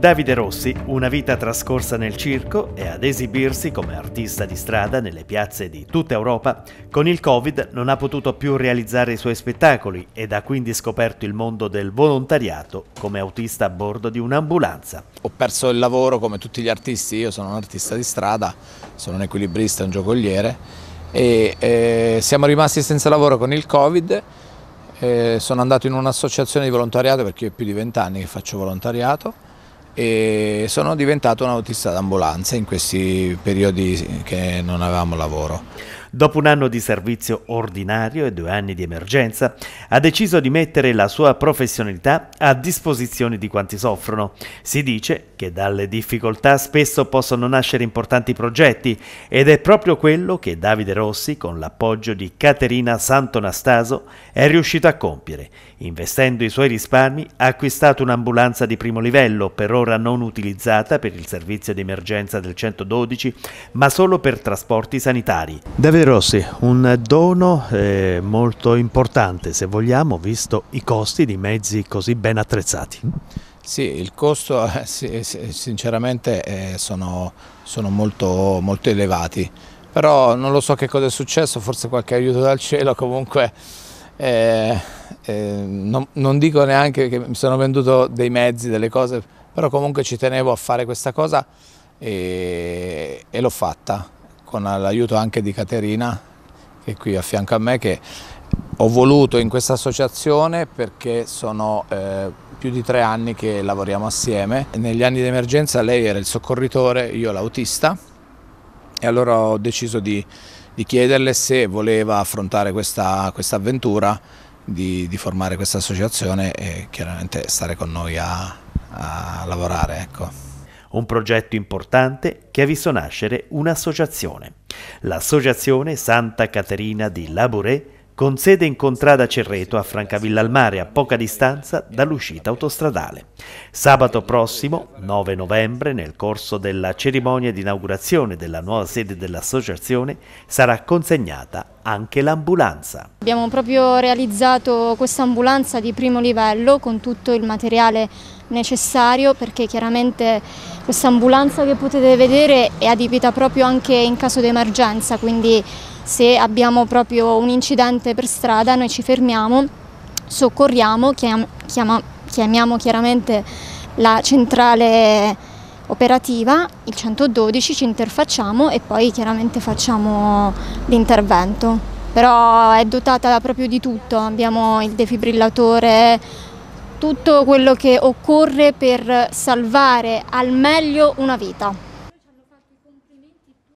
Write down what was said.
Davide Rossi, una vita trascorsa nel circo e ad esibirsi come artista di strada nelle piazze di tutta Europa, con il Covid non ha potuto più realizzare i suoi spettacoli ed ha quindi scoperto il mondo del volontariato come autista a bordo di un'ambulanza. Ho perso il lavoro come tutti gli artisti, io sono un artista di strada, sono un equilibrista, un giocoliere e eh, siamo rimasti senza lavoro con il Covid. Eh, sono andato in un'associazione di volontariato perché io ho più di vent'anni che faccio volontariato e sono diventato un autista d'ambulanza in questi periodi che non avevamo lavoro dopo un anno di servizio ordinario e due anni di emergenza, ha deciso di mettere la sua professionalità a disposizione di quanti soffrono. Si dice che dalle difficoltà spesso possono nascere importanti progetti ed è proprio quello che Davide Rossi, con l'appoggio di Caterina Santonastaso, è riuscito a compiere. Investendo i suoi risparmi, ha acquistato un'ambulanza di primo livello, per ora non utilizzata per il servizio di emergenza del 112, ma solo per trasporti sanitari. Deve Considero sì, un dono eh, molto importante se vogliamo, visto i costi di mezzi così ben attrezzati. Sì, il costo sinceramente eh, sono, sono molto, molto elevati, però non lo so che cosa è successo, forse qualche aiuto dal cielo comunque. Eh, eh, non, non, dico neanche che mi sono venduto dei mezzi, delle cose, però comunque ci tenevo a fare questa cosa e, e l'ho fatta con l'aiuto anche di Caterina che è qui a fianco a me che ho voluto in questa associazione perché sono eh, più di tre anni che lavoriamo assieme. Negli anni di emergenza lei era il soccorritore, io l'autista e allora ho deciso di, di, chiederle se voleva affrontare questa, avventura di, di, formare questa associazione e chiaramente stare con noi a, a lavorare. Ecco un progetto importante che ha visto nascere un'associazione, l'Associazione Santa Caterina di Labouré, con sede in Contrada Cerreto a Francavilla al Mare, a poca distanza dall'uscita autostradale. Sabato prossimo, 9 novembre, nel corso della cerimonia di inaugurazione della nuova sede dell'associazione, sarà consegnata anche l'ambulanza. Abbiamo proprio realizzato questa ambulanza di primo livello con tutto il materiale necessario perché chiaramente questa ambulanza che potete vedere è adibita proprio anche in caso di emergenza, quindi se abbiamo proprio un incidente per strada noi ci fermiamo, soccorriamo, chiam chiama chiamiamo chiaramente la centrale operativa, il 112, ci interfacciamo e poi chiaramente facciamo l'intervento. Però è dotata proprio di tutto, abbiamo il defibrillatore, tutto quello che occorre per salvare al meglio una vita.